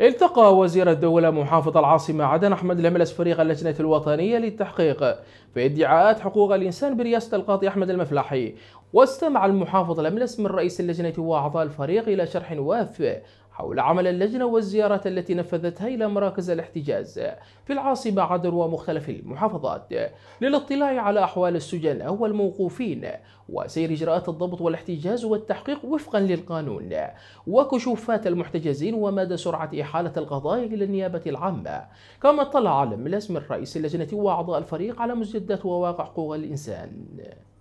التقى وزير الدولة محافظ العاصمة عدن أحمد الهملس فريق اللجنة الوطنية للتحقيق في ادعاءات حقوق الإنسان برئاسة القاضي أحمد المفلحي واستمع المحافظ الأملس من رئيس اللجنة وأعضاء الفريق إلى شرح واف حول عمل اللجنة والزيارات التي نفذتها إلى مراكز الاحتجاز في العاصمة عدن ومختلف المحافظات للاطلاع على أحوال السجناء والموقوفين وسير إجراءات الضبط والاحتجاز والتحقيق وفقا للقانون وكشوفات المحتجزين ومدى سرعة إحالة القضايا إلى النيابة العامة كما اطلع علم الأسم رئيس اللجنة وأعضاء الفريق على مسجدات وواقع حقوق الإنسان